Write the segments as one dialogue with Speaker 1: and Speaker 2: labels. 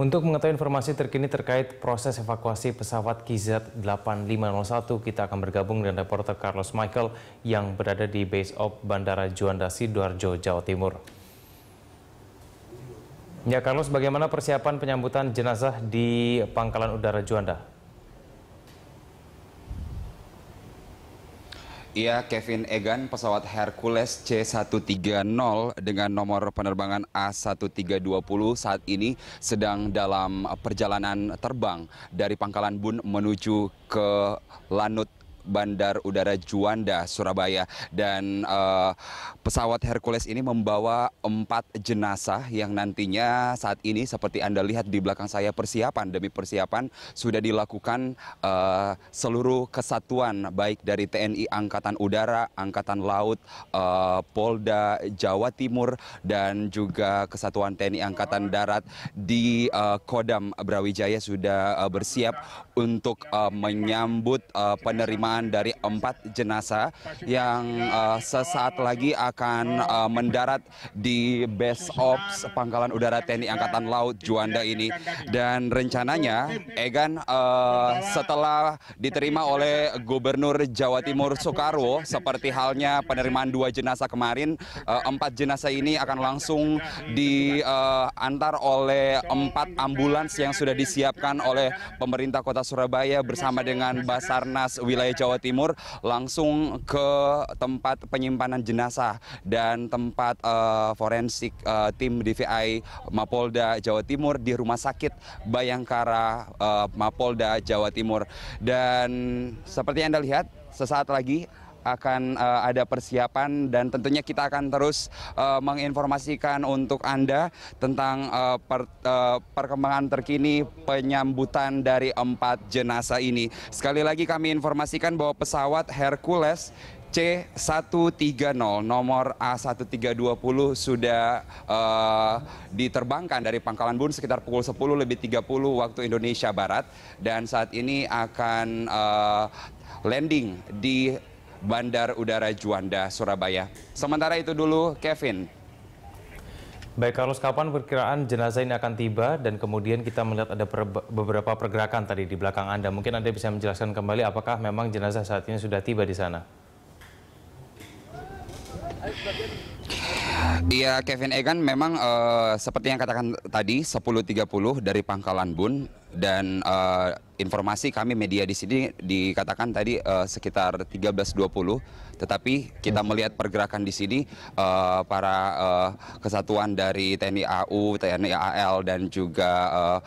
Speaker 1: Untuk mengetahui informasi terkini terkait proses evakuasi pesawat KZ-8501, kita akan bergabung dengan reporter Carlos Michael yang berada di base op Bandara Juanda Sidoarjo, Jawa Timur. Ya Carlos, bagaimana persiapan penyambutan jenazah di Pangkalan Udara Juanda?
Speaker 2: Iya, Kevin Egan, pesawat Hercules C-130 dengan nomor penerbangan A1320 saat ini sedang dalam perjalanan terbang dari Pangkalan Bun menuju ke Lanut Bandar Udara Juanda, Surabaya. Dan uh, pesawat Hercules ini membawa empat jenazah yang nantinya saat ini seperti Anda lihat di belakang saya persiapan demi persiapan sudah dilakukan uh, seluruh kesatuan baik dari TNI Angkatan Udara, Angkatan Laut, uh, Polda Jawa Timur dan juga Kesatuan TNI Angkatan Darat di uh, Kodam Brawijaya sudah uh, bersiap untuk uh, menyambut uh, penerimaan pemakaman dari empat jenazah yang uh, sesaat lagi akan uh, mendarat di Base Ops Pangkalan Udara TNI Angkatan Laut Juanda ini. Dan rencananya Egan uh, setelah diterima oleh Gubernur Jawa Timur Soekarwo seperti halnya penerimaan dua jenazah kemarin, uh, empat jenazah ini akan langsung diantar uh, oleh empat ambulans yang sudah disiapkan oleh pemerintah Kota Surabaya bersama dengan Basarnas wilayah Jawa Timur langsung ke tempat penyimpanan jenazah dan tempat uh, forensik uh, tim DVI Mapolda Jawa Timur di Rumah Sakit Bayangkara uh, Mapolda Jawa Timur dan seperti Anda lihat sesaat lagi akan uh, ada persiapan dan tentunya kita akan terus uh, menginformasikan untuk Anda tentang uh, per, uh, perkembangan terkini penyambutan dari empat jenazah ini. Sekali lagi kami informasikan bahwa pesawat Hercules C130 nomor A1320 sudah uh, diterbangkan dari Pangkalan Bun sekitar pukul 10 lebih 30 waktu Indonesia Barat dan saat ini akan uh, landing di Bandar Udara Juanda, Surabaya. Sementara itu dulu, Kevin.
Speaker 1: Baik Carlos, kapan perkiraan jenazah ini akan tiba dan kemudian kita melihat ada per beberapa pergerakan tadi di belakang Anda. Mungkin Anda bisa menjelaskan kembali apakah memang jenazah saat ini sudah tiba di sana?
Speaker 2: Iya Kevin Egan memang uh, seperti yang katakan tadi 10.30 dari Pangkalan Bun dan uh, informasi kami media di sini dikatakan tadi uh, sekitar 13.20 tetapi kita melihat pergerakan di sini uh, para uh, kesatuan dari TNI AU, TNI AL dan juga uh,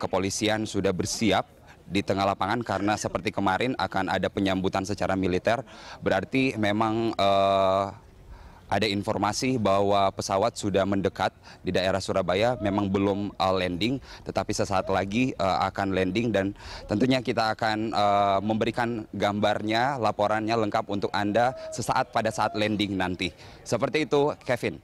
Speaker 2: kepolisian sudah bersiap di tengah lapangan karena seperti kemarin akan ada penyambutan secara militer berarti memang uh, ada informasi bahwa pesawat sudah mendekat di daerah Surabaya, memang belum uh, landing, tetapi sesaat lagi uh, akan landing dan tentunya kita akan uh, memberikan gambarnya, laporannya lengkap untuk Anda sesaat pada saat landing nanti. Seperti itu,
Speaker 1: Kevin.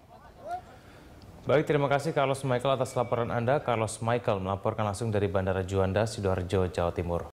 Speaker 1: Baik, terima kasih Carlos Michael atas laporan Anda. Carlos Michael melaporkan langsung dari Bandara Juanda, Sidoarjo, Jawa Timur.